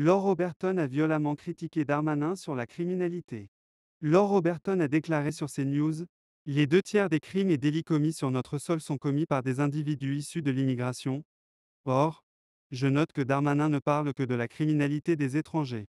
Laure Roberton a violemment critiqué Darmanin sur la criminalité. Laure Roberton a déclaré sur news, « Les deux tiers des crimes et délits commis sur notre sol sont commis par des individus issus de l'immigration. Or, je note que Darmanin ne parle que de la criminalité des étrangers.